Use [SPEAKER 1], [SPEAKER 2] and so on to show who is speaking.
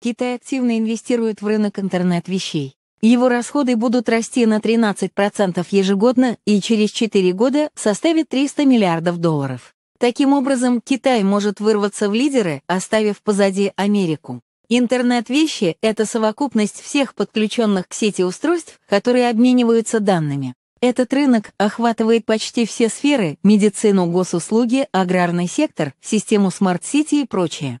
[SPEAKER 1] Китай активно инвестирует в рынок интернет-вещей. Его расходы будут расти на 13% ежегодно и через 4 года составят 300 миллиардов долларов. Таким образом, Китай может вырваться в лидеры, оставив позади Америку. Интернет-вещи — это совокупность всех подключенных к сети устройств, которые обмениваются данными. Этот рынок охватывает почти все сферы – медицину, госуслуги, аграрный сектор, систему смарт-сити и прочее.